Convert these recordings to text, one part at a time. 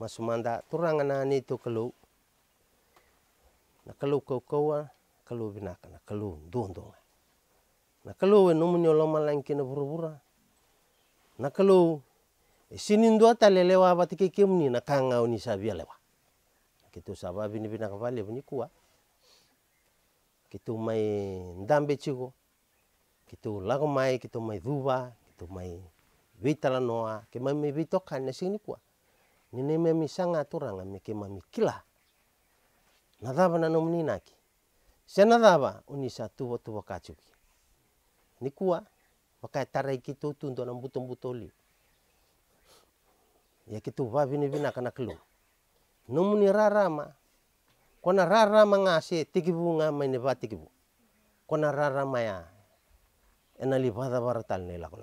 masumanda turang ni to kelu na kelu kau kaua kelu binaka na kelu dondonga na kelu e numu nyoloma langki kina burubura na kelu e sinin dua talelewa kim ni na kanga oni sabia lewa kitu sabab ini binaka vale buni kuwa kitu mai ndambe chigo kitu lago mai kitu mai duba kitu mai vitala noa ke mai mai na sini kuwa nene me misanga turanga me ke mamikila nadaba na nomni naki se uni unisa tuwo tuwo kacuki nikua maka tarai kitu tundo na mbuto mbuto li ya kitu va vini vina kana kelu nomni rarama kona rarama ngase tikibu nga maine va tikibu kona rarama ya enali vada varatal ne lago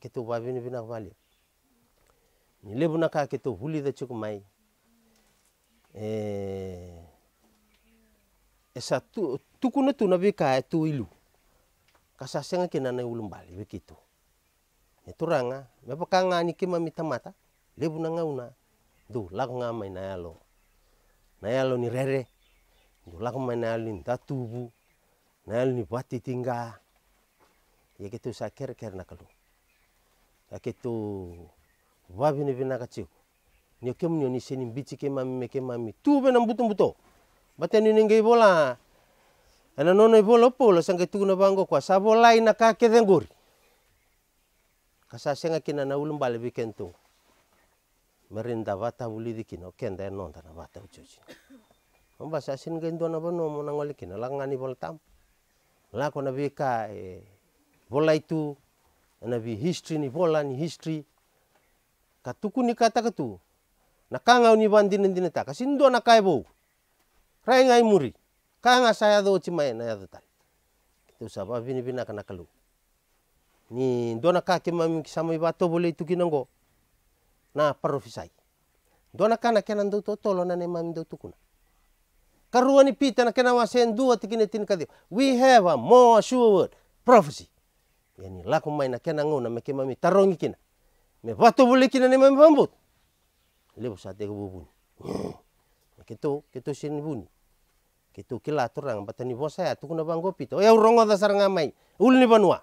kitu va vini vina valia ni lebu na ka to huli da chuku mai e esa tu tuku na tu na be ka e tu ilu kasa senga ke na na ulum bali be kitu ni e turanga me pakanga ni kima mitamata lebu na ngauna du lagu nga mai na yalo na yalo ni rere du lagu mai na yalo ta tubu na yalo ni pati tingga ye kitu sa ker ker na kalu ya kitu vavine vinaka tsiko nio ke minio ni seni mbitsi ke mami me ke mami tuve na buto bate ni nengai bola. ana nono bola opola sanga tukuna bango kwa sa volai na ka ke dengori kasa senga kina na ulum bale vikento merinda vata vulidi kina kenda e nonda na vata uchochi Mba sa sin indona bono mo na ngoli kina la ngani vol tam la kona ka e eh, itu ana history ni vola ni history katuku ni kata katu nakangau ni bandi dina ta kasindo nakai bo ngai muri kanga saya do cimai na itu sabab bini bina kana kalu ni dona kake mami sama to boleh itu kinango na parofisai dona kana ndo do tolo na ne mami do tukuna karua ni pita na kena wasen dua tikine tin kadio we have a more sure word prophecy yani lakumai na kena ngona meke mami tarongi kina me watu boleh kita ni me bambut lebo sate ko bubun kita keto sin bun Kita kila turang batani bosa ya tukuna bangopi Oh ya ada da amai. uli ulni banua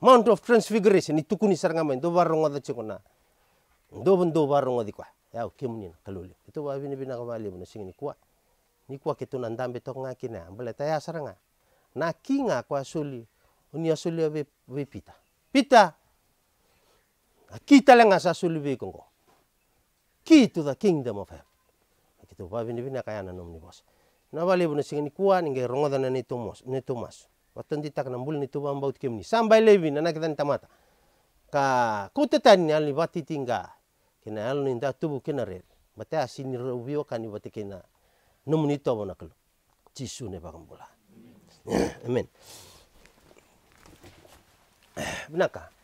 mount of transfiguration ni tukuni saranga mai orang ada da chikona Dua pun dua barongo ada kuah. ya kemuni kalule Itu ba bini bina kamali bun ni kuah. ni kuah kita nandambe betok ngaki na. ta ya sarang na kinga kwa suli unia suli be pita pita Kitalang asa sulubikong ko. Key to the kingdom of heaven. Kita pa binibina kaya na nomni boss. Nawali bo na singin kuwa ninge rongoda na ni Thomas, ni Thomas. Watan ditak na mbul ni tuwa mbaut kemni. sambai levi na nakitan tamata. Ka kutetan ni ali batitinga. Kina alu ninda tubu kina red. Mate asini rubio kani bate kina nomni tobo na kelo. Jisu ne bagambula. Amen. Benarkah?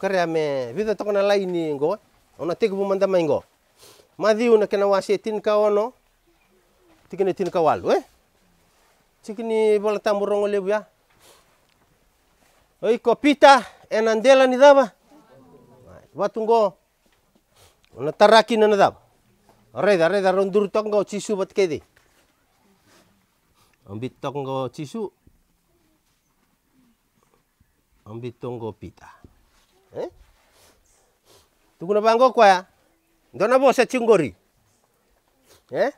kare me vida tokona lain laini ngo ona tegu bu manda mai ngo madi una kena wasi tin kawono tikini tin walu eh tikini bola tamburongo lebu ya oi kopita enandela ni daba watu ngo ona taraki na daba reda reda rondur tongo cisu bat kedi ambit tongo cisu ambit tongo pita tukuno bango kwaya ndona bose chingori eh?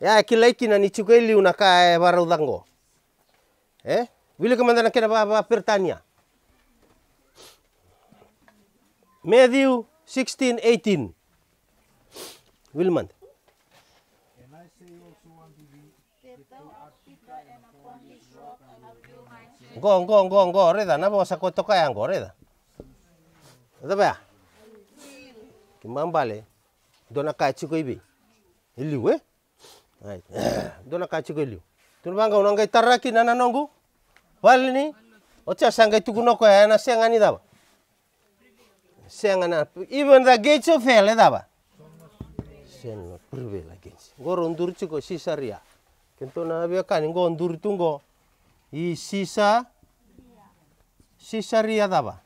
ya kila ikina ni chuko ili unaka eh, bara udango eh? vile kama ndana kera baba pertania Matthew 16 18 Wilmond Go, go, go, go, reda, na bosa kotoka yango, reda. Reda kimambale dona kachiko ibi iliwe eh? right dona kachiko iliwe banga unanga itaraki nana nongu walini ocha sanga itukunoko ko ya, ena senga ni daba senga na even the gates of hell daba senno pruve la gates goro ndurchiko sisaria kento na bia kani ngo go i sisa sisaria daba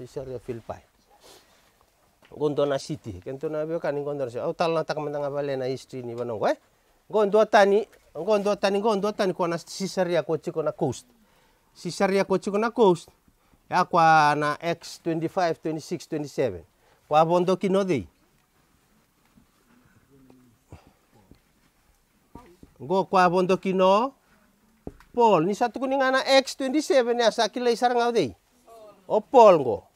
sisir ya filpai gondo na siti kento na be kan gondo na au tal na tak mentang avale na istri ni banong we eh? gondo tani gondo tani gondo tani ko na sisir ya ko chiko coast sisir ya ko chiko coast ya kwa na x 25 26 27 kwa bondo kinodei go kwa bondo kino Paul ni satu kuningana X X27 ya sakila isar ngau dei. Oh Paul go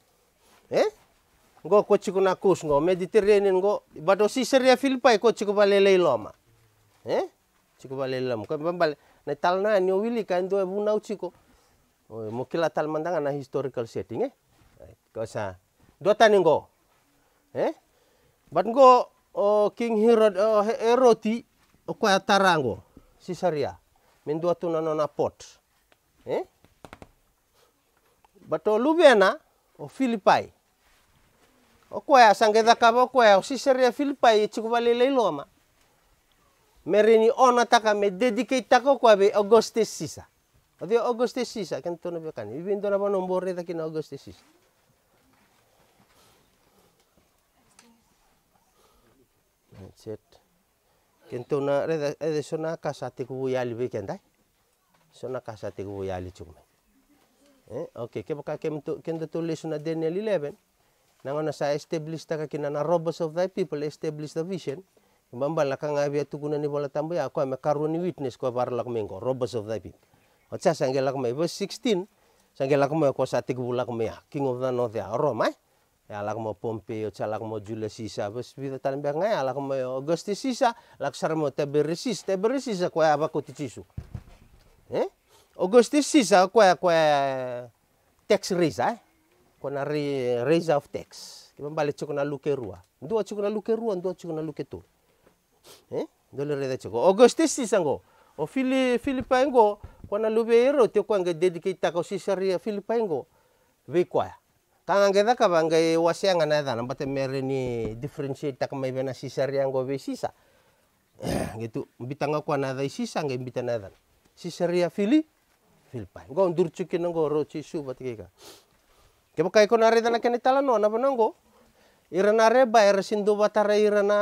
eh ngo kochiku nakus, kus ngo mediterranean ngo bato si seria ya filpai ya kochiku balelei loma eh chiku balelei loma ko bambal na talna ni wili kan do bu nau chiku mo kila tal mandanga na historical setting eh kosa dua tani ngo eh bat ngo o oh, king herod o oh, eroti o oh, ko tarango si seria men do tuna nona pot eh bato lubena ofilipai okwaya sangethakava okwaya osiseria filipai echikuvalela iloma mereni onataka mededicataka okwave auguste sisa othia auguste sisa kentonavekani ivindora vanomborethakina auguste sisa That's it. Kento na reda edesona kasati kubu yali bekendai. Sona kasati kubu yali chukme. eh okay ke baka kem to ken to tulis na Daniel 11 nang ona sa establish ta kina na robbers of thy people establish the vision mbamba la ka ngabi tu ni bola tambo ya kwa me karuni witness kwa var lak mengo robbers of thy people o tsa sange lak me verse 16 sange lak me ko sa tik bulak me ya, king of the north ya roma eh? ya lak mo Pompeo tsa lak mo Julius Caesar verse bita tan be ngai lak mo Augustus Caesar lak sar mo Tiberius Tiberius ko ya ba ko tisu eh Augustus Caesar kwa kwa tax raiser eh? kuna re, raiser of tax kimambale chiko na luke rua ndio chiko na luke rua ndio chiko na luke tu eh ndio le reda chiko Augustus Caesar ngo o fili Philippai e ngo kuna lubeiro e te kwa nge dedicate ko Caesar Philippai e ngo vikwaya kangangeza kabanga wasianga na dhana mbate mere ni differentiate kama ibe na Caesar yango ve Caesar gitu mbitanga kwa na dha Caesar nge mbitana dhana Caesar ya Philippai filpai go ndur chuki nango ro chi shu bat ke ka ke ba kai konare dala ke netala no na banango irana re ba er sindu irana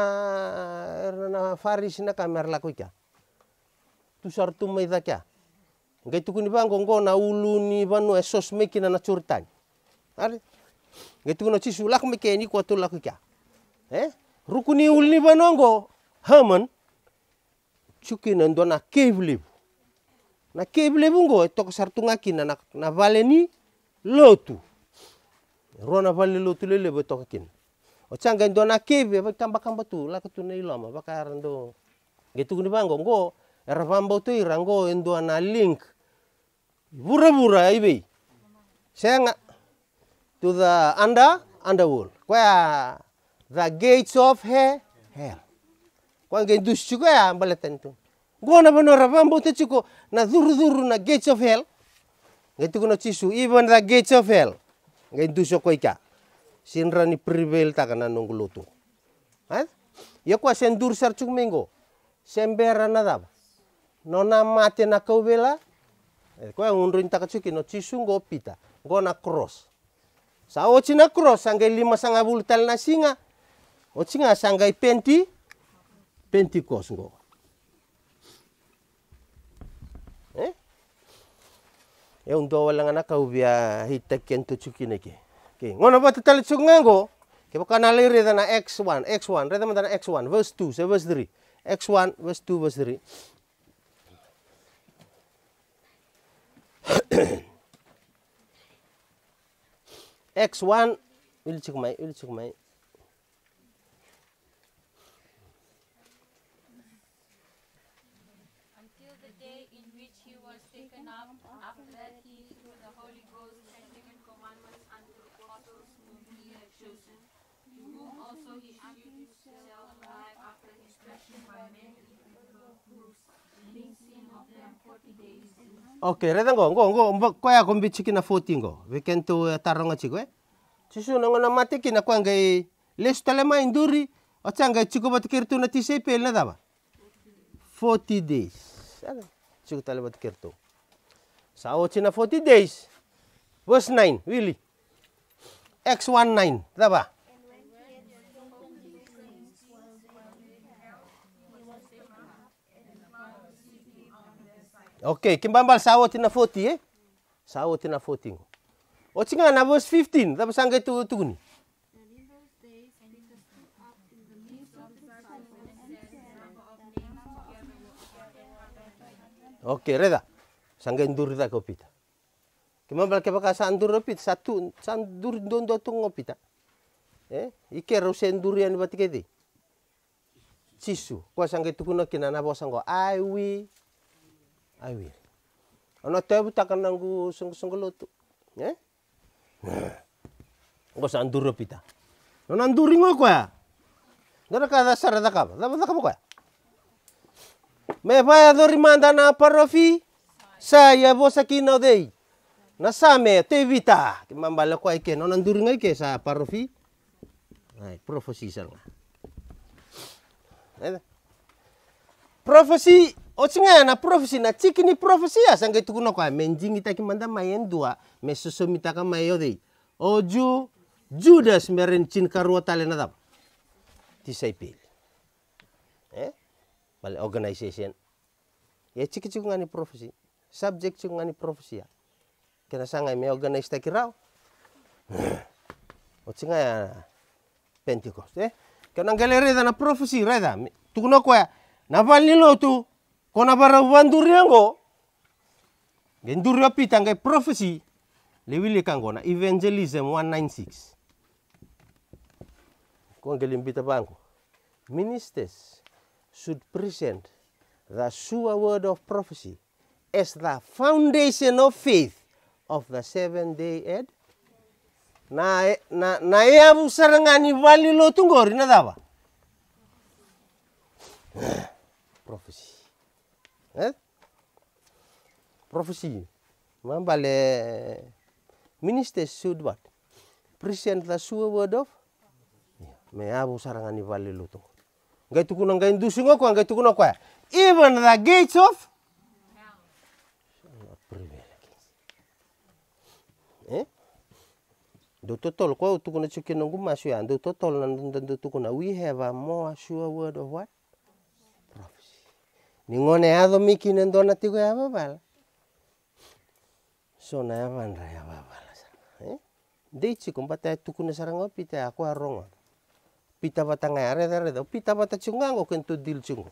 irana faris na kamer la kuika tu sartu mai da kya ngai tukuni bango ngo na ulu ni banu esos meki na churtan ari ngai tukuna chi shu lak mekeni ko tu la kuika eh rukuni ulni banongo haman chuki na kevlib na keble bungo toko kin na na vale ni lotu ro na vale lotu lele be tok kin o changa ndo na keve ba tamba kamba tu la tu ne iloma ka rando getu ni bango ngo ravambo tu irango ndo na link bura bura ibe senga to the under underworld kwa the gates of hell hell kwa ngendu chuka ya tentu gona bano rava te chiko na dhuru dhuru na gates of hell ngai tuku no chisu even the gates of hell ngai duso koi ka sinra ni prevail taka na nongulutu ha ya kwa sen dur sar chuk mingo sembera na Nona no na mate na kaubela eh, kwa ngundrin taka chuki no chisu ngo pita gona cross sa ochi na cross sangai lima sanga tal na singa ochi nga sangai penti kos ngo e ya, un do wala ngana ka ubia hitek ken tu chuki ne ke ke ngona ba tetel chung ngo ke reda na x1 x1 reda na x1 verse 2 se verse 3 x1 verse 2 verse 3 x1 will check my will Okay, redang go, go, go. Mbok kwaya kombi chiki na 14 go. We can to uh, tarong chiko eh. Chisu na ngona mati kina kwa ngai les talema induri. Ocha ngai chiko bat kirtu na tisei pel na daba. 40 days. Ano? Chiko talema bat kirtu. Sa ochi na 40 days. Verse 9, really. X19, daba. Oke, kimbambal sawo tina 40 eh. Sawo tina 40. O tinga na bos 15, tapos ang gaito tuguni. Okay, reda. Sangga ndur ta kopita. Kimbambal ke baka sa ndur opit satu, sa ndur dondo tung opita. Eh, ike rose ndur yan batikedi. Sisu, kwa sangga tukuna kinana bosanggo aiwi awiri ana tebu takana ngu sungusungulotu eh ya? nah. ngo sanduro pita nona nduri ngo kwa ya? ndora kada sara da kaba da da kaba kwa ya? me vaya dori manda na parofi saya bosa kino dei na same te vita ke mambala kwa ike nona nduri ngai ke sa parofi ai profesi sanga Profesi Otsinga na profesi na chiki ni profesia ya, sanga itu kuno kwa menjing kita kimanda mayen dua mesusu mitaka mayodi. Oju Judas meren cin karua talena dap. Disciple. Eh? Bale organization. Ya chiki chiki ngani profesi. Subject chiki ngani ya. Kena sangai me organize takirau. Otsinga ya pentikos Eh? Kena galeri dana profesi reda. Tukuno kwa na valni lotu. Kona bara wanduriango. Gendurio pitangai prophecy. Lewile na evangelism 196. Kongelimbita bangu. Ministers should present the sure word of prophecy as the foundation of faith of the seventh day Ed. Na na na yabu sarangani wali lo tungori na dawa. prophecy. Profesi, prophecy bale eh, minister should what present la sua word of me abu sarangan ni vale luto ngai tuku na ngai ndusi ngoko ngai tuku kuna kwa even the gates of eh? do totol ko ya. tuku na chuki masu ya do totol nandun do tuku we have a more sure word of what ningoneado miki nendonatiguyaba bala sonayabanrayaba bala sana eh? deichi combataya tukune sarangopi te akuaronga pita batangaya reda reda pita bata chungango kento dil chungo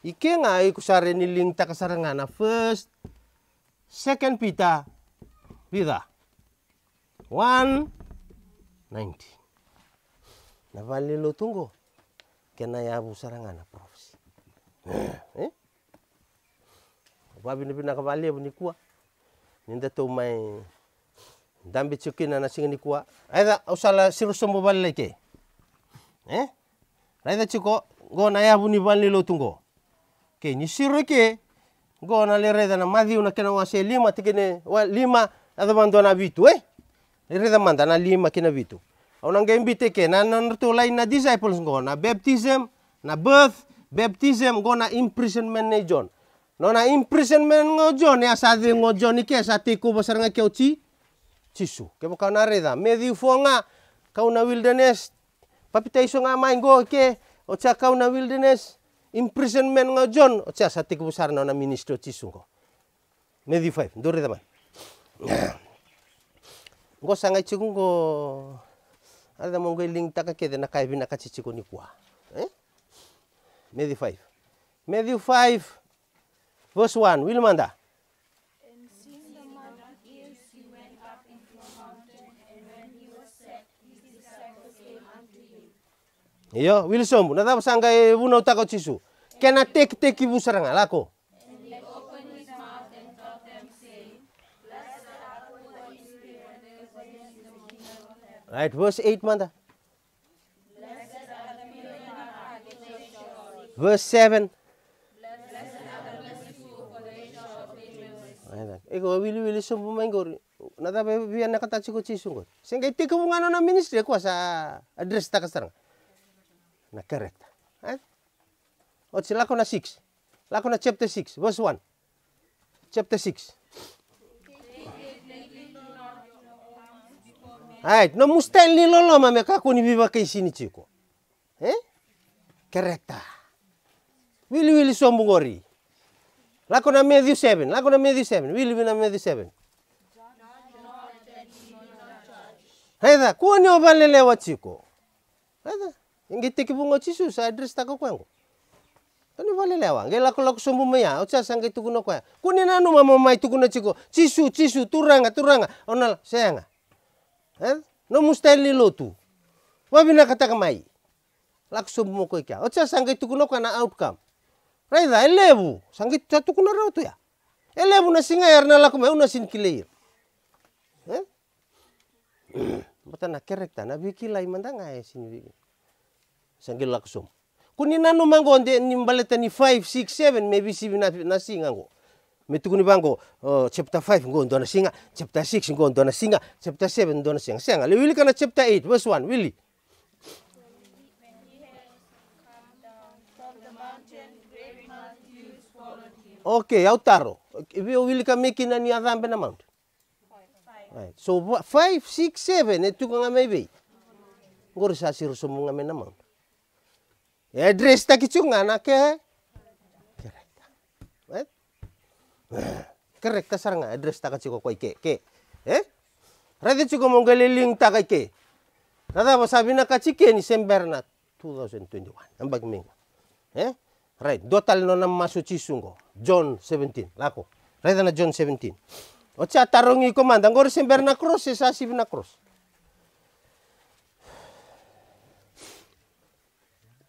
ikenga kusare niling takasarangana first second pita pita 190 lo tungo kena ya bu sarangana profesi eh? eh? wabi ni pina kavale ni kuwa mai dambi chukina na singa eh? ni usala siru sombo eh raida chuko go na ya buni bale ke ni siru ke go na le lima tikene wa lima ada bandona eh le manda na lima kena bitu ona ke na na disciples go na baptism na birth baptism go na imprisonment ne nona imprisonment ngojoni asathi ngojoni kesa tikuvasarenga keochi chisu kevo kauna reda mediu fonga na wilderness papitaisonga maingo ke ocha na wilderness imprisonment ngojo ocha ku besar nona ministro chisungo mediu five ndore daman ngo sangai ko. ada mongo link takakede nakaivi ni kwa eh mediu five mediu five Verse 1, Wilmanda. Iyo, Wilson, na tapa sangka e vuna utako chisu. Kena tek teki ibu saranga Right, verse 8 manda. Verse 7. Aina. Eko wili wili sumpu menggor. Nata be bi anak kata ciku cisungo. Sehingga itu kebungan anak ministri kuasa address tak sekarang. Na correct. Right? Otsi lakona 6. Lakona chapter six, verse one, Chapter six. Ait, no ni lolo mame kakuni viva ke sini ciko. Eh? Correct. Wili wili sombongori. Lako na mea diu seven. Lako na mea diu seven. Wili vina mea diu seven. Haida, kuwa ni obalele wa chiko. Haida, ingi teki bungo chisu sa address tako kwangu. Tani obalele wa, ngi lako lako sumbu mea, ocha sangi tukuno kwa. Kuni nanu mama mai tukuno chiko. Chisu, chisu, turanga, turanga. Onal, sayanga. Haida, no mustaili lotu. Wabina kataka mai. Lako sumbu mo koi kia. Ocha sangi kuno kwa na outcome raida elebu sangit satu kuna rautu ya elebu na singa yar na laku una sin kileir eh na kerek ta na biki lai mandanga e sin biki sangil laksum kuni nanu manggo nde ni mbaleta ni 5 6 7 maybe sibi na na singa ngo metukuni bango uh, chapter five ngo ndona singa chapter six ngo ndona singa chapter seven ndona singa singa le wili kana chapter eight verse one, wili Okay, taro. Will you make in any other amount? Right. So five, six, seven, e took on a maybe. Ngor sa sir sumunga men naman. E dress ta kichunga ke. Correct. Right? Correct kasar saranga address e ta kachiko koi ke ke. Eh? Rade takai mongale link ta kai ke. Rada basabi na kachike ni Sember na 2021. Ambag minga. Eh? Right. Dotal no na masuchisungo. John 17. Lako. Reda na John 17. O siya, tarong yung komanda. Ang oras yung Bernacruz, sa si Bernacruz.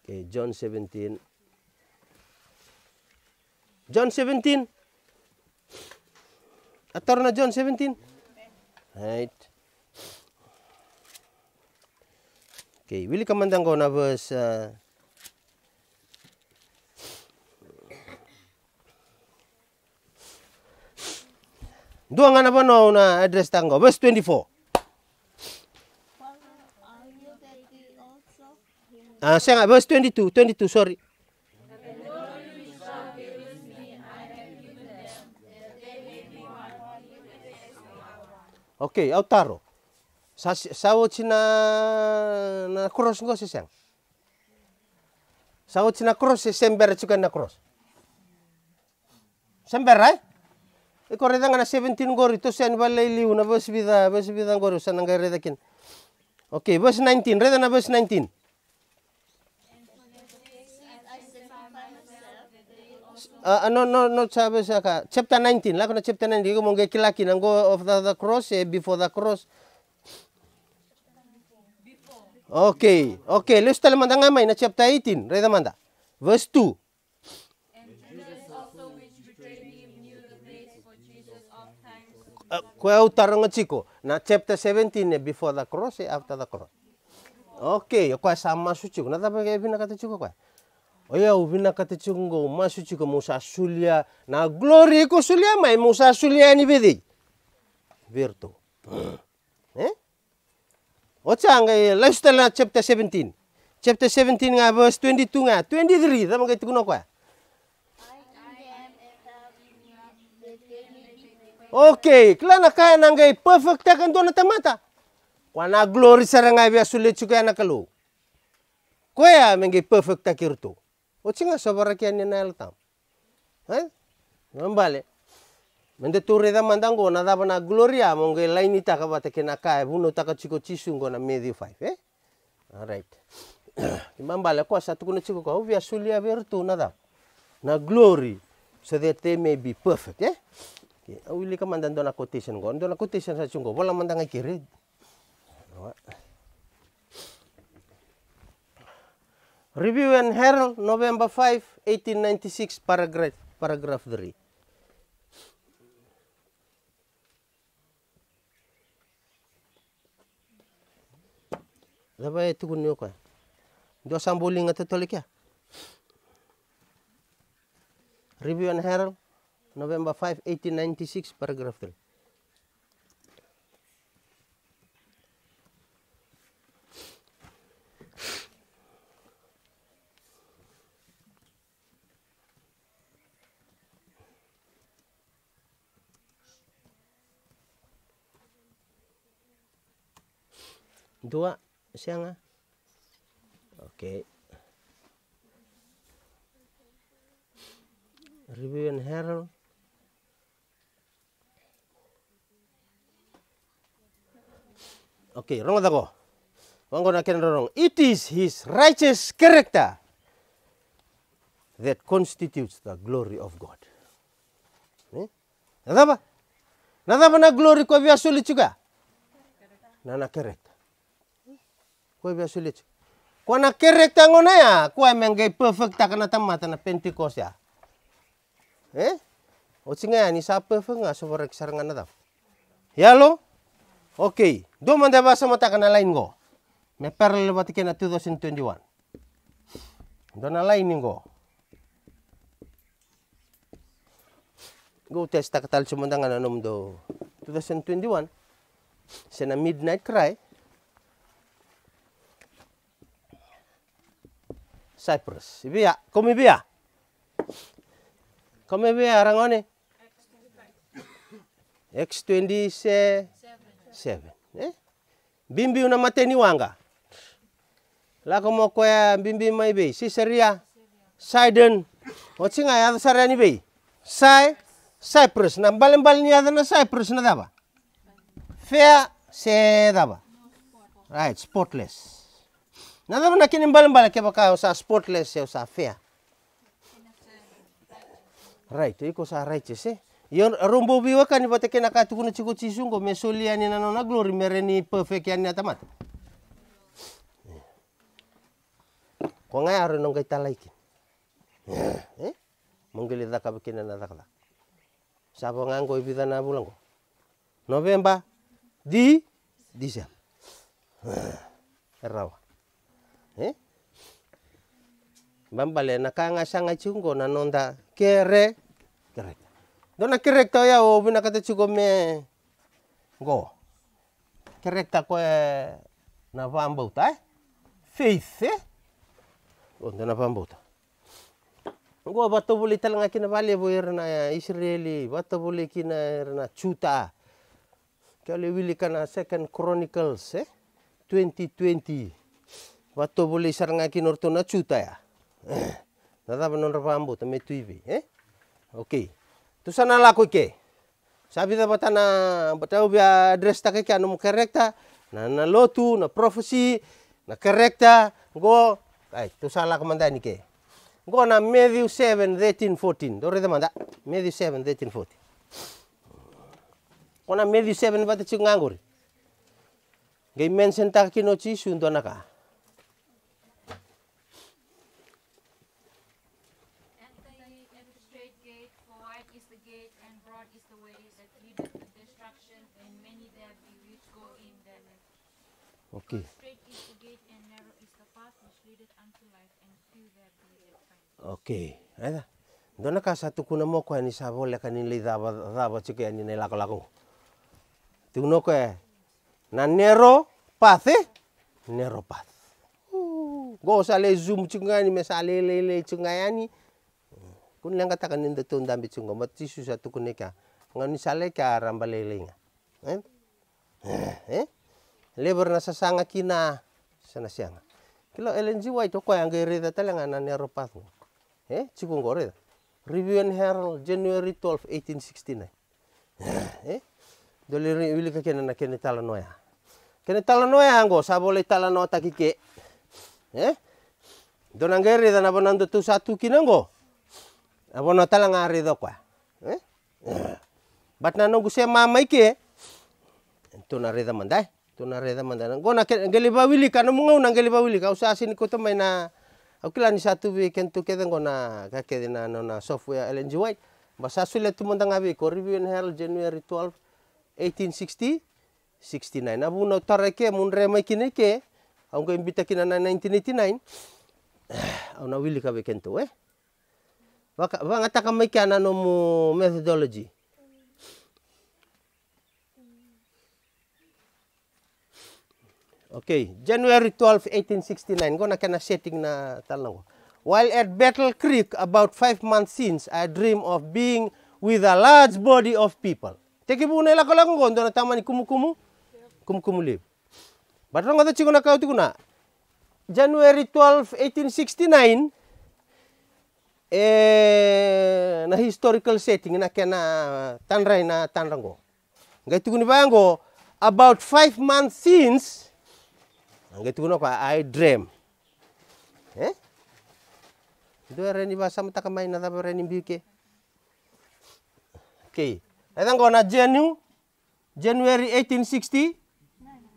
Okay, John 17. John 17. Ator na John 17. Right. Okay, Willie Kamandang ko na verse uh, Dua ngana ba no na address tango. Verse 24. Ah, uh, saya verse 22, 22, sorry. Oke, okay, au taro. Sa sawo china na cross ngo sesang. Sawo china cross sember chukan na cross. Sember, right? Eh? koreda ngana 17 gori to sen bala liu na bos bida bos bida gori sana ngai reda kin Oke, bos 19 reda na bos 19 Uh, no, no, no, sabi Chapter 19, lako na chapter 19. Kung mga kilaki, nanggo of the, the cross, eh, before the cross. Okay, okay. lalu setelah mandang ngamay na chapter 18. Reda manda. Verse 2. uh, eh, kua utaranga chiko na chapter 17 before the cross ya, after the cross okay ya, kua sama suchiko na tapa ke vina kata chiko kua oya uvina kata chiko ngo suci chiko musa sulia na glory ko sulia mai musa sulia ni bidi virtu eh ochanga lifestyle na chapter 17 chapter 17 nga verse 22 nga 23 tapa ke tikuno kua ok klana kaya nangai perfect takan dona tamata wana glory sarangai bia sulit juga anak lu koya mengi perfect takir tu ochinga sobara kian ni nail tam eh nambale mende tore da mandango na daba na gloria monge laini taka bata kena kai buno taka chiko chisungo na medio five eh alright imambale kwa satu kuna chiko kwa via sulia bertu na daba na glory so that they may be perfect eh ke au oh, li ka mandan na quotation go na quotation sa chungo wala mandanga ikirid. Review and Herald, November 5, 1896, paragraph, paragraph 3. Dapat itu kunyo ka. Dua sambuling atau tolik ya. Review and Herald, November 5, 1896, paragraph 3. Dua siang ah. Oke. Okay. Review and Herald Okay, wrong tako. Wango na ken rong. It is his righteous character that constitutes the glory of God. apa? Nadaba? apa na glory kau biasa sulit juga? Nana na character. Kwa sulit. suli chuka. Kwa na ya. ngona ya, gay perfect perfecta kena tamata na pentikos ya. Eh? Otsinga ya, ni sa perfect nga so rek sarangan nada. Ya lo? Ok, do manda ba sama lain go. Me perle le batike na 2021. Do na lain go. Go test takatal sumundang anom do 2021. Sena midnight cry. Cyprus. Ibia, come ibia. Come ibia rangone. X20 se seven eh bimbi una mateni wanga lako mo ko bimbi mai be si seria saiden o singa ya sarani be sai cyprus na balen balen ya na cyprus na daba fair se daba right spotless na daba na kini balen balen ke baka usa spotless se usa fair right iko sa right se eh? Yon rombo biwa kan ni pateke na katu kuna chiko chisungo mesoli ani na nona glory mereni perfect na tamat. ko ngai aro nonga italaiki eh, eh? mongeli daka bikina na daka sabo ngango ibida na bulango novemba di disemba Erawa. Eh, eh bambale kanga sanga nanonda na nonda kere kere dona kerek ya o oh, bina kata me go Kirekta ta koe na vambau ta eh? feise eh? o oh, dona vambau ta go bato boli talanga na vale bo ya israeli bato boli kina erna chuta Kali wili kana second chronicles eh 2020 bato boli saranga kina na chuta ya Nada benar pambo, metui tuibi, eh? Oke. Eh? Okay tusana lako ike bata na bata bia address take ke anu kerekta na na lotu na prophecy na kerekta go ai tusana lako manda ni ke go na Matthew 7 13 14 dore de manda Matthew 7 13 14 Kona Matthew 7 bata cinganggur. Gay mention tak kinochi sunto naka. Oke, okay. Dona kasa tu kuna moko ani sabo le kani le daba daba chike ani ne lako lako. Tuno ke na nero path eh? Nero path. Go sale zoom chunga ni me sale le le chunga ani. Ya Kun kata taka ni ndo tonda mbi chunga mati su tu kuna ka. Ngani sale ka ramba le le nga. Eh? Eh? eh? Le berna sasanga kina sana sianga. Kilo LNG wai to kwa yang gerida talenga na nero path. eh chikung gore review and herald january 12 1869 eh dole ri wili ka kena na kena tala noya kena tala noya sabole tala takike eh donangere dana bonando tu satu kinango abono tala ngari do kwa eh bat na no guse mamai ke tu na reda mandai tu na reda mandai go na geliba wili kana mungau na geliba wili ka usasin ko to mai na Okila ni satu bi kentu keden gona ka keden ano na software LNG white. Basa sulle tu mondang abi ko hell January 12 1860 69. Abu no tarake mun re mai ke au ko imbita kina na 1989. Au na wili ka kentu eh. Waka wanga taka mai methodology. Okay, January 12, 1869, gonna kana setting na talang. While at Battle Creek, about five months since, I dream of being with a large body of people. Teki bu na ilako lang kong na tama ni kumukumu, kumukumu live. But lang ngata chiko na kauti kuna. January 12, 1869, eh, na historical setting na kena tanray na tanrango. Ngai bayang bayango, about five months since, angetuno kwa i dream eh do reni basa kamai na da reni oke okay eta ngona jenu January 1860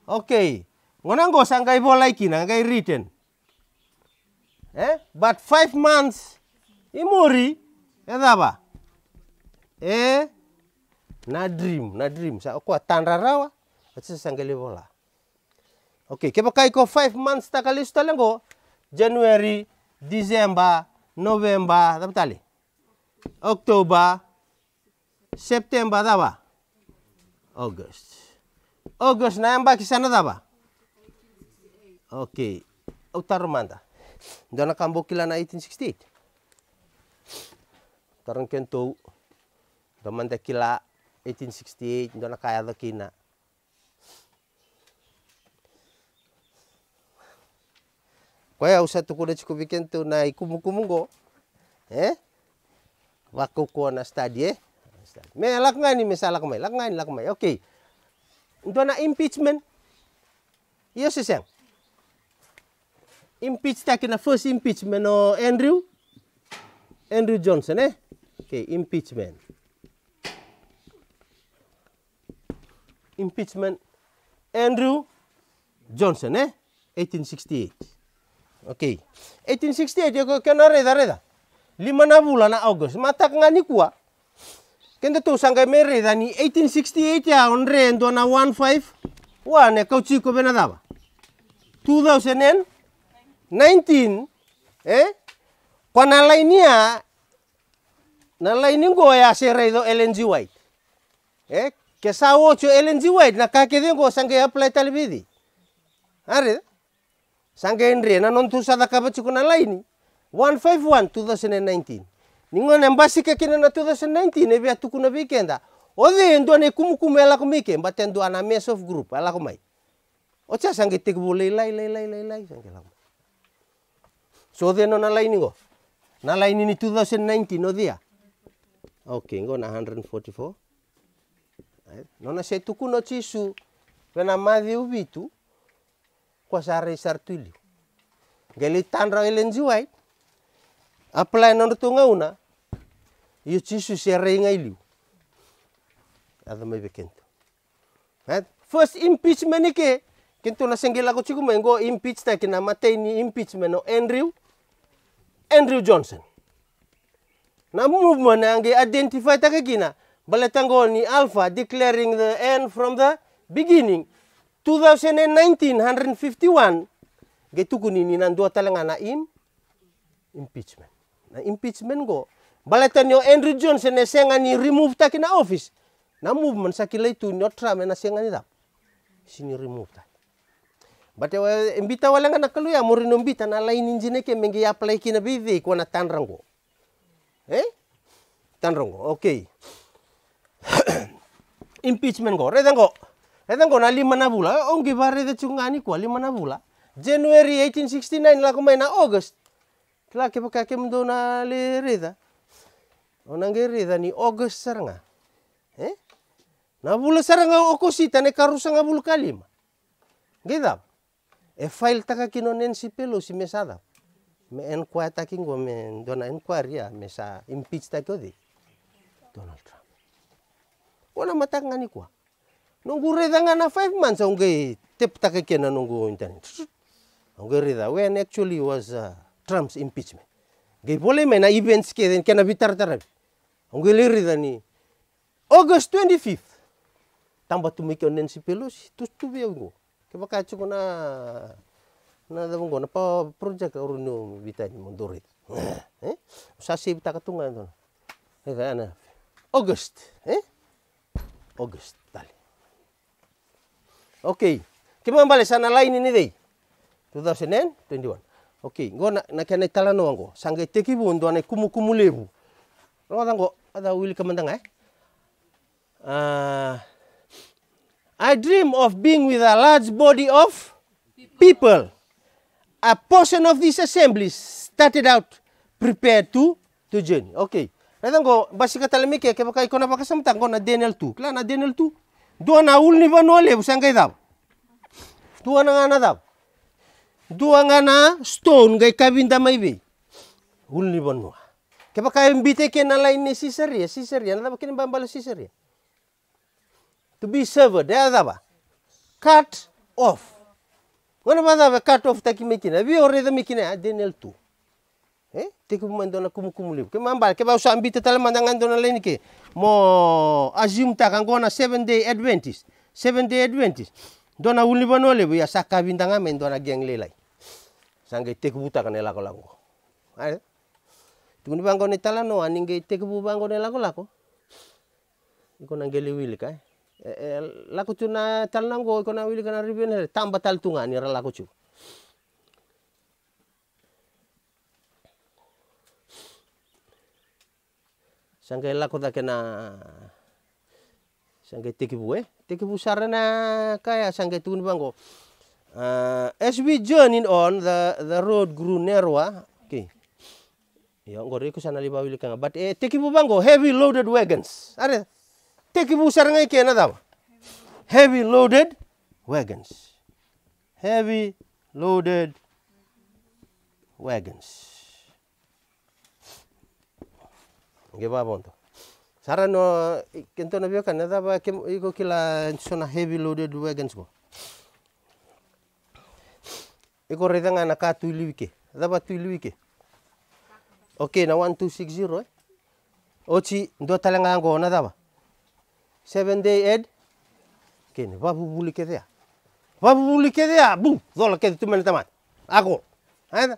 okay ngona go sangai bolai kina ngai written eh but five months imuri eta ya ba eh na dream na dream sa kwa tandrarawa atsisa ah. sangele bola Okay, kepa ko 5 months takali stalengo January, December, November, tali? October, September daba. August. August na nayamba kisana daba. Okay. Utarumanda. Dona kambo kila na 1868. Tarang kento. Domanda kila 1868 dona kaya dakina. kwaya usatu kuda chikuvikentu na ikumukumungo eh waku ko na study eh study me lakngani me salak mai lakngani lak mai okay ndo na impeachment iyo siseng impeach taki na first impeachment no Andrew Andrew Johnson eh okay impeachment impeachment Andrew Johnson eh 1868 Okay. 1868 yoko kena reda reda. Lima na bulan na August. Matak ngani kuah. Kende tu sangka me ni 1868 ya on dua na 15. Wah ne kau chiko bena daba. 2019 eh kwa na ya na laini go ya se redo LNG white eh ke sa LNG white na ka ke dengo sangka apply di. Arida. sange ndrie na non laini 151 2019 ningone mbasike kina na 2019 ebia tukuna bikenda othe ndo ne kumukumela kumike mbatendo ana mess of group ala kumai ocha sange tikbule lai lai lai lai lai sange lai so de no na laini go na laini ni 2019 odhia okay ngo na 144 nona se tukuno chisu vena madhi uvitu resar tuli. geli tanra elen juai. apply non tunga ngauna yu chisu sere ngai liu ada mai bekento right first impeachment ke kintu na sengela ko chiku mengo impeach ta kina mate ni impeachment no Andrew Andrew Johnson na movement ge identify ta kina balatango ni alpha declaring the end from the beginning 2019, 151, gitu kunini nan dua talanga na im impeachment. Na impeachment go. Balatan yo Andrew Johnson na sengani remove ta kina office. Na movement sa kila itu ni otra mena sengani ni dap. Sini remove ta. Bate eh, wa walangan wala nga nakaluya murino nombita na lain injine ke mengi apply kina bivi ko na tanrango. Eh? Tanrango. Okay. impeachment go. Redango. go. Ethan kona lima na bula, eh? ongi bare de chungani kwa lima na bula. January 1869 la kumaina August. Kila kepa kake mdona le reda. Onange reda ni August saranga. Eh? Na bula saranga okosita ne karusanga bula kalima. Geda? E file taka kino Nancy si mesada. Me enquire taking go me dona enquire ya, mesa impeach takodi. Donald Trump. Ona matangani kwa nunggu rida ngana five months onge tep takakena nunggu internet onge reda when actually was uh, Trump's impeachment gei boleh mena events ke den kena bitar tarabi onge le reda ni August 25th tamba mikio Nancy Pelosi tu tu be ongo ke bakacu kona na da bongo na pa project orunu bitani mondore eh don bitakatunga ana August eh August tali. Okay. mau balik sana lain ini deh. 2021. Okay. gua nak, nak kena itala orang gua. Sange teki bu untuk na kumu kumu lebu. gua ada wili kemana eh. Uh, I dream of being with a large body of people. A portion of this assembly started out prepared to to journey. Okay. Nadang ko basika talamike kaya kaya ko napakasamtang ko na Daniel 2 Kla na Daniel 2 Dua na ul ni ba no le daw. Dua na ngana na daw. Dua ngana stone kay kabinda may bi. Ul ni ba no. Kaya kaya bite na lain ni Caesarea, Caesarea, na daw bambala Caesarea. To be served, ya daw Cut off. Ngano ba daw cut off taki mikina? Bi already mikina, ya, denel tu eh teku mandona kumu kumu liu ke mambal ke ba usa ambita tala mandanga ndona leni ke mo azim ta kangona seven day adventist seven day adventist dona uli bano lebu ya saka bintanga men dona geng lelai sangge te buta kan lako lako ai tu ni bangko ne tala no aninge teku bu bangko ne lako lako iko nangeli wili kai eh? eh, eh, lako tu na tala nango iko na wili kana riben tamba tal tunga ni rala lako chu Sangke lakuta kena sangke tekibu eh bu sarana kaya sangke tun bango. Uh, eh, as we journey on the the road grew narrow. Ah. Okay. Ya ngori ku sana liba wili kanga but eh bu bango heavy loaded wagons. Are tekibu saranga kena dawa. Heavy loaded wagons. Heavy loaded wagons. nge bonto. sara no kento na bioka na daba kem iko kila sona heavy loaded wagons go iko redanga na ka tuiliwike daba tu tuiliwike okay na 1260 eh ochi ndo talanga ngo na daba 7 day ed kene babu bulike dia babu bulike dia bum dola ke tu men tamat ago ada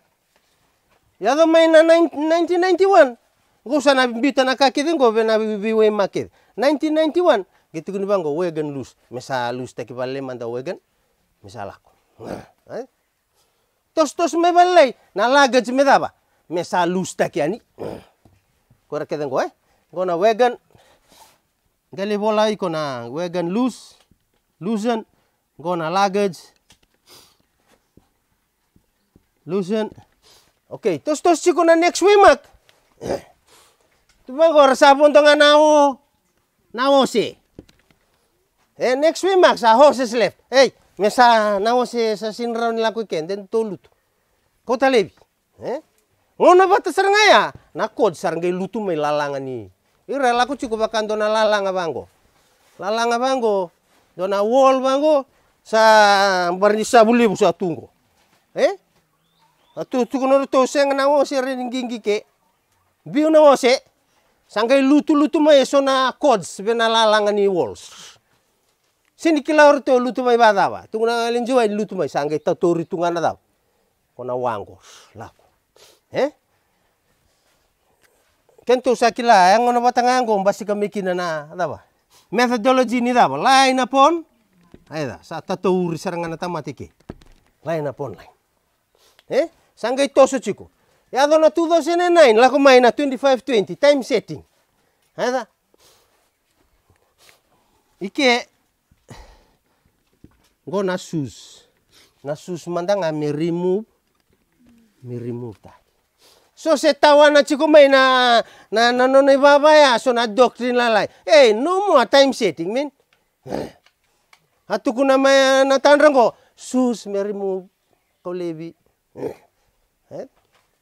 ya do main na 1991 gusa na bita na kakidin go na biwe makid 1991 gitu kun bango wegen lus mesa lus te kiballe manda wegen mesa ko eh? tos tos me balle na luggage me daba mesa lus te ani. kora rakeden go eh go na wegen gali bola iko na wegen lus lusen go na lagaj lusen Okay, tos tos chiko na next week mak. Tupagor sabon to nga nao. Nao si. Eh, next week max, a ah, horses left. Hey, mesa nao si sa sinraw nila ko iken, den tulut. Kota lebi. Eh? Una oh, ba tasar nga ya? Nakod sarangay lutu may lalangan ni. Ira laku cukup akan dona lalang lalanga bango. Lalanga bango, do na wall bango sa buli bu sa tunggo. Eh? Atu tukuno to seng na wo si rin gingi ke. Biu na wo se. Sangkai lutu-lutu mai sona kods bena lalangan ni walls. Sini kila orto lutu mai badawa. ngalin jua lutu mai sangkai tatori na dawa. Kona wangos, laku Eh? Kento sakila yang eh, ngono anggo mbasi kami kina na dawa. Methodology ni dawa lain apon. Aida sa tatori sarangana tamatiki Lain apon lain. Eh? Sangkai toso ciko. yathona 2009 lako mai na 2520 time setting hetha ike ngo na sus na sus manda nga mi remove mi remove ta so se tawa na chiko mai na na na no ne baba ya so na doctrine la lai hey, no more time setting min atukuna mai na tanrengo sus mi remove kolebi hmm.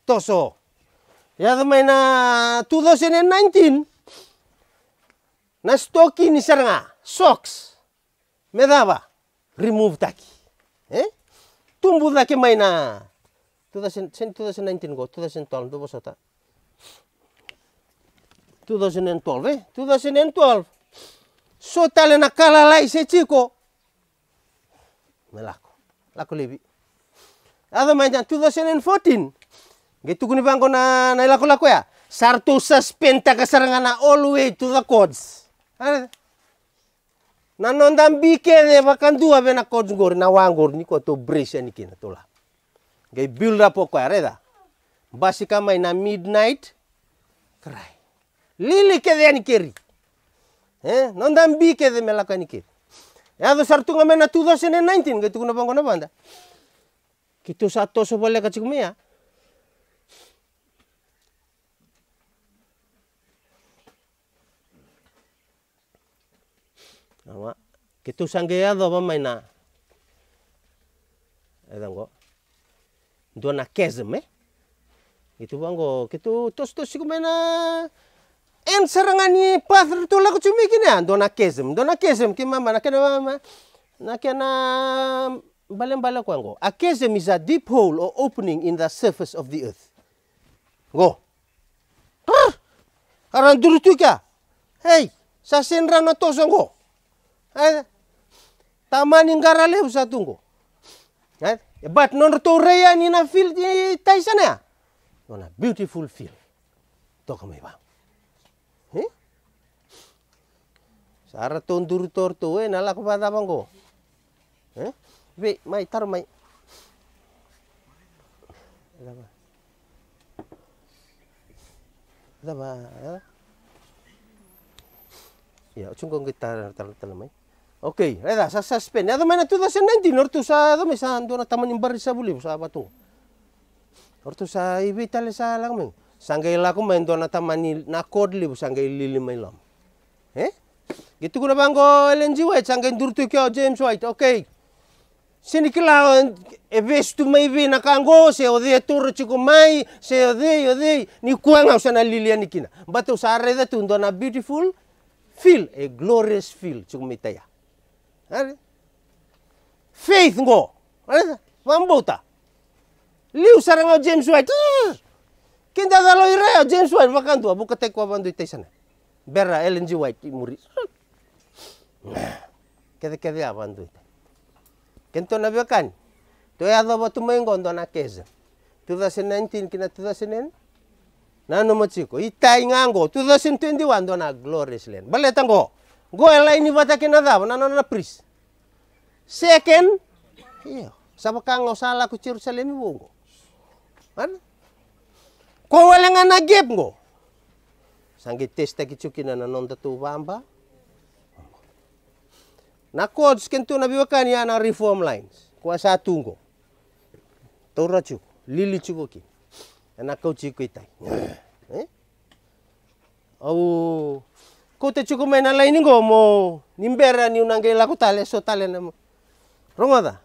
τόσο. Για δούμε ένα 2019. Να στόκι νησεργά. Σόξ. Με δάβα. Remove τάκι. Ε? Τούμπουδα και μαϊνά. 2019 Του 2012. Το πόσο τα. 2012. Ε? 2012. Σώτα λένε καλά λάει σε τσίκο. Με λάκο. Λάκο λίβι. Εδώ μαϊνά 2014. Gitu guni bangko na na laku laku ya. Sartu suspenta kasarangan na all way to the codes. Na nondan bike ne ya, bakan dua be na codes gor na wangor ni ko to bridge ya ni kina tola. Gai build up ko areda. Ya, Basika mai na midnight cry. Lili ke de ni keri. Eh, nondan bike de melaka ni keri. Ya do sartu ngamena 2019 gitu guna bangko na banda. Kitu so seboleh kacik ya. Awa ke sangge adɔba maina ede nggo dua na keze me nggitu ba nggo nggitu tosi tosi kumaena en sarangani pathr tula kucumi kina dua na kezem dua na kezem ke mama na mama na kena mbale mbale koa a chasm is a deep hole or opening in the surface of the earth nggo aran duru tuika hei sasenra na toso nggo eh yang gara leh usah tunggu. eh but non tore ni na field ni taisan ya Nona beautiful field Toko meba. ba eh sara ton tor eh nala ko eh be mai tar mai Daba. Daba. Ya, cungkong kita terlalu terlalu Οκ, εδώ σα σας παίρνει. Εδώ μένα τούτα σε νέντιν, ορτούσα εδώ μέσα, αν τώρα τα μόνοι μπάρει σαν βουλή, σαν πατού. Ορτούσα η βίτα λε σαν λαγμένο. Σαν καί λακούμε εν τώρα τα μόνοι να κόντλι που σαν καί λίλι με λάμ. Ε, γιατί κουνε πάγκο LNG White, σαν καί ντουρτου και ο James White, οκ. Sini kila eves tu mai vi na kango se ode tur chiku mai se ode ode ni kuanga usana lilia nikina. Batu sa reda tu ndona beautiful feel a glorious feel chiku mitaya. Right? Faith ngo. Right? Mambuta. Liu sarang James White. Kinda dalo ire James White makandu buka kate ko bandu sana. Berra Ellen G White muri. Kede kede abandu ite. Kento na bekan. To ya do botu mengo ndo na keza. 2019 kina 2019 nano machiko itai ngango 2021 ndo na glorious land. ngo. go ela iya. ini vata kena dava na na na pris seken iyo sapa kang sala ku mi bongo an ko wala nga na gep go sangi testa ki chuki na nonda tu vamba na sken tu na biwakan ya na reform lines kuasa tungo tora cuk lili chuko ki na kau chuko tai eh au kote cukup main ala ini ningo mo nimbera ni unange laku tale so tale na mo rongoda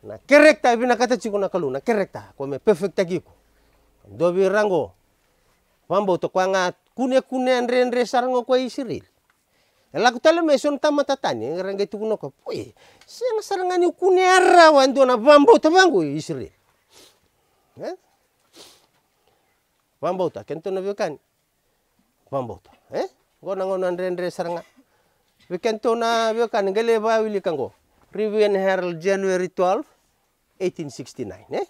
na kerekta ibina kata chuku na kalu na kerekta perfect me giku dobi rango wambo to ngat kune kune andre andre sarango ko isiril Laku tala meson tama tatani kuno tukuno ko poi sarang ani kune ara wando na wambo to bangu isiril eh wambo ta kento na kan, wambo ta eh go nango na ndre ndre we can to na we kan gele ba wili kango and herald january 12 1869 eh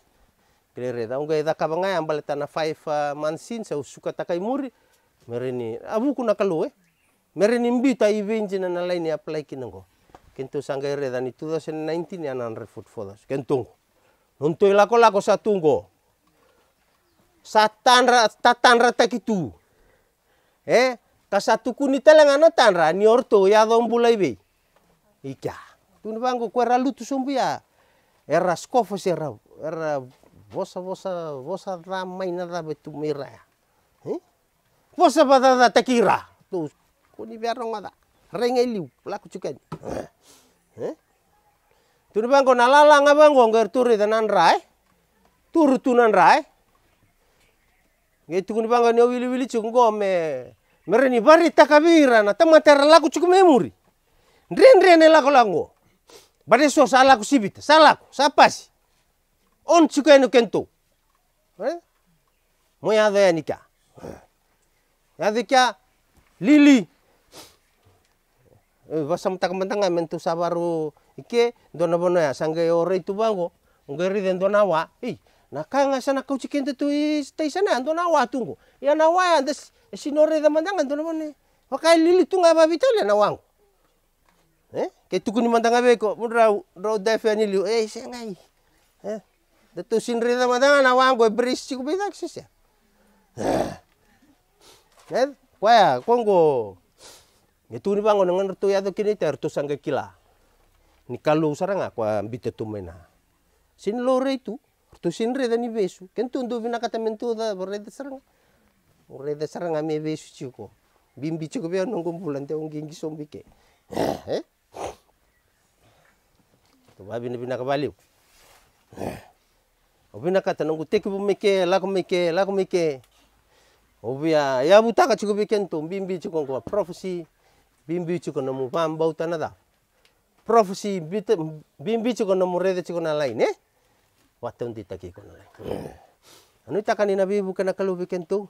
gele reda unga ida kabanga ambal 5 uh, mansin sa usuka takai muri mereni. abu kuna kalu eh merini mbita ivenji na na line apply kinango kento sangga reda ni 2019 ya nan refood for us kentungo nonto ilako lako tungo satan ra tatan ra takitu eh Kasatu ni telengana tanra ni orto ya dong bulai be ika tun bango kuera lutu sombu ya era skofo sera era vosa vosa vosa da maina betu mira eh vosa bada da tu kuni ada rengai liu laku cukai tun bango nalala ngabango ngger turi tenan rai turu tunan rai Gitu kun bango ni wili wili cung gome Mereni bari takabira na tama tera laku cukup memori. Ndren ndren laku lango. Bari so salaku sibit, salaku, sapasi. On cukup enu kento. Eh? Mo ya de nika. Eh. Ya dika lili. Eh, basam tak mentang amen tu sabaru ike dona bono ya sangge ore itu bango. Ngeri den donawa. Ih, nakanga sana kau cikin tu istai sana donawa tunggu. Ya andes. ya sinore da mandanga dona mone wakai lili tunga ba vitale na wang eh ke tukuni ni mandanga be ko mudra ro da fe ni liu eh sengai eh da tu sinre da mandanga na wang go e brisi ku bidak sisa eh, eh? kongo Itu ni bangun dengan tu ya tu kini tertusan ke kila. Ni kalau sarang aku ambite tu mena. Sin itu, tu sinre dan ni besu. Kentu ndu bina kata tu da berada sarang urede saranga me be suchiko bimbi chiko be nongo mbulante ongingi sombike eh, eh. to bina ne binaka baliu eh. obina kata nongo teki bu meke lako meke lako meke obia ya, ya butaka chiko beken to bimbi chiko ngo profesi bimbi chiko nomu pam bau tanada profesi bimbi chiko nomu rede chiko na lain eh waton ditaki eh. anu takani nabi bukan akalu beken to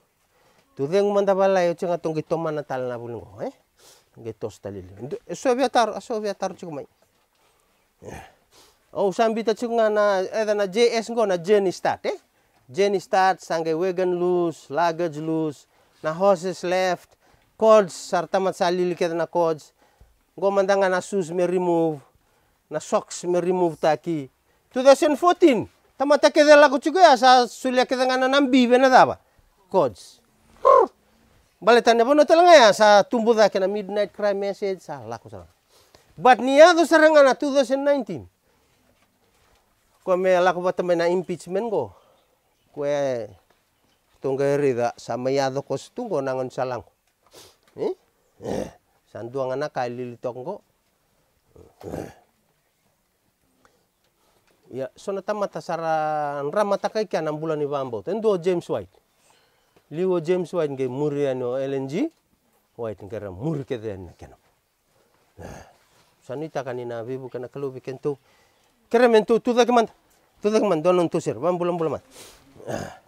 tudeng mandabala yo chinga tong gito mana tal na bulungo eh gito stalil so biatar so biatar chuma oh sambita chunga na eda na js go na jenny start eh jenny start sangge wagon loose luggage loose na horses left cords sarta matsalil kita na cords go mandanga na shoes me remove na socks me remove taki 2014 tamata kedela kuchuga sa sulia kedanga na nambi daba cords Bale tanda bono telanga ya sa tumbuh dah kena midnight Cry message sa ya laku sa. But niya tu serangan na 2019. Ko me laku bata temen impeachment ko. Kue tunggeri rida sama ya do kos tunggo nangon salang. Eh? eh. anak kali litong ko. Ya, sona tamata sara ramata kai kana bulan ibambo. Tendo James White liwo james white nge muri ano lng white ra muri ke den keno ah, sanita kanina vivu kana kalubi kento mentu tudak keman tudak keman donon tusir bulam bulaman ah.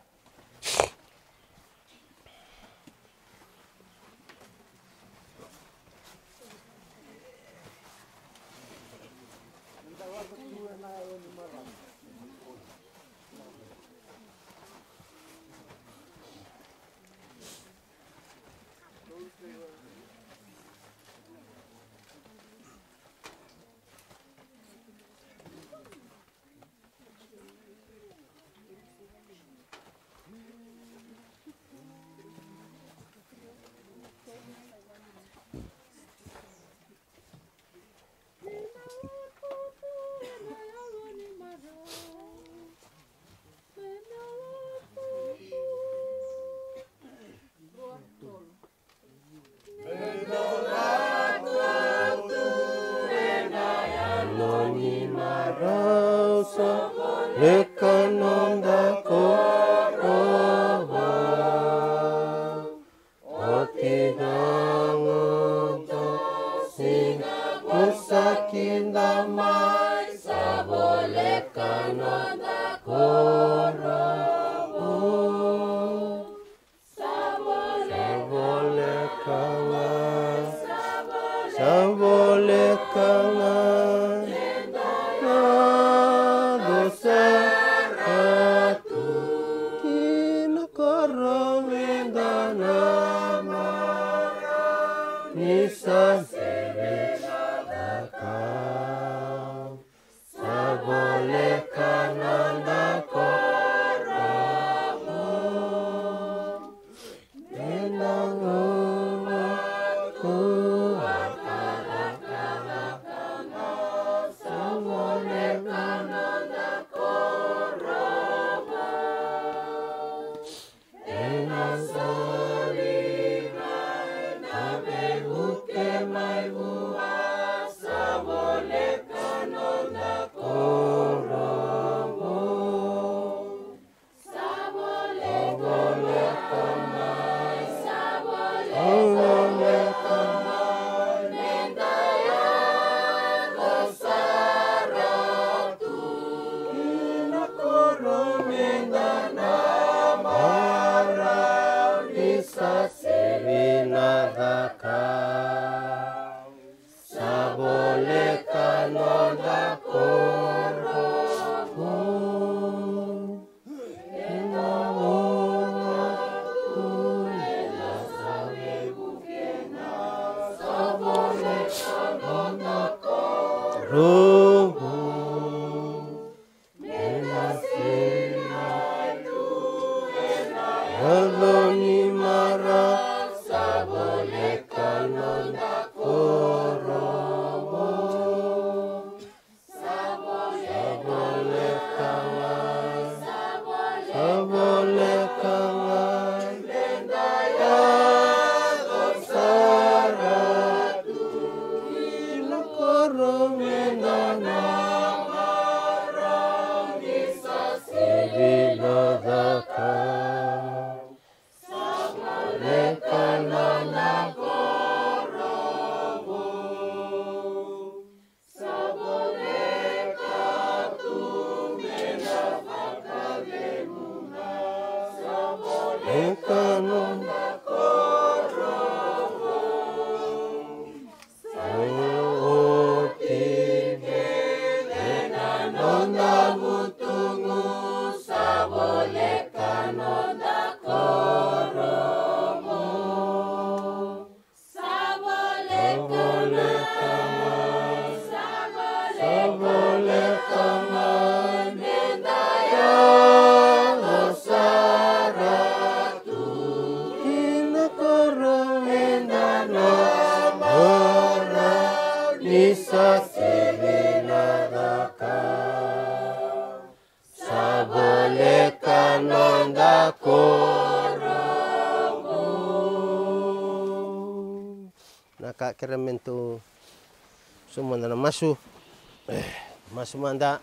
sumanda.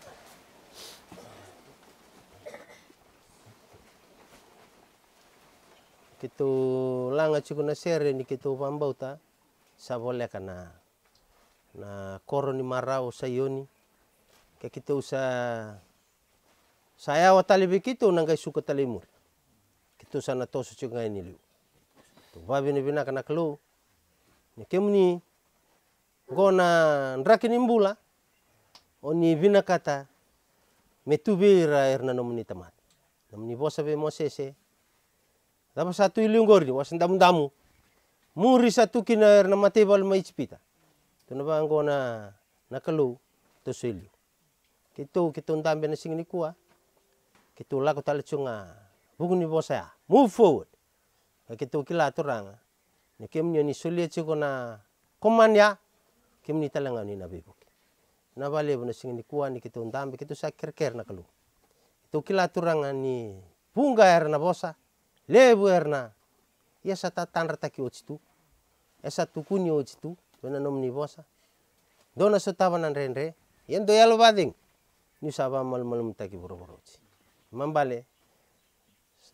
Kitu langa cikuna sere ni kitu pambauta sabole kana na koro ni marau sayoni ke kita usa saya watali na nangkai suka talimur kita sana tosu cungai ini liu tu babi ni bina kana kelu ni kemuni gona ndrakini mbula oni vina kata me tubi ra erna nomni tamat nomni bosa be mosese dapa satu ilungori wasan damu damu muri satu kina erna matebal maichpita tuna bangona nakalu to selu kitu kitu ndambe na singni kuwa kitu lako tala chunga buguni bosa ya. move forward kitu kila turanga ne kemnyo ni solia chiko na komanya kemni talanga ni nabibu na bale nasi singini kuan ni kitu ndambe kitu sa kerker na kalu itu kila turanga ni bunga er na bosa lebu er na ia ya sa ta rata ki ochi ya tu esa kuni ochi tu dona nom ni bosa dona so tawa nan renre yen ya do yalo bading ni ba mal mal mutaki buru buru Mam mambale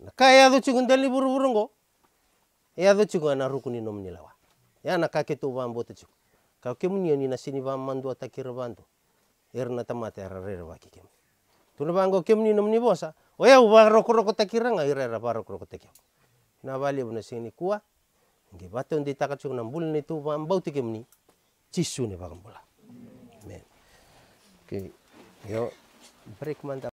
na kaya do chikun dali buru buru ngo ia do chikun na rukuni nom ni lawa ya na kake tu mbo tu chikun. kau kemuni ni vam mandu bamando atakir irna tamate ararere wakikem tuna bango kemni namni bosa oya baroko roko takiranga ira baroko roko takim na bali buna sini kuwa ngi baton di takachuk nam bul ni tu bam bau tikemni cisu ne bagam bula men oke yo break mantap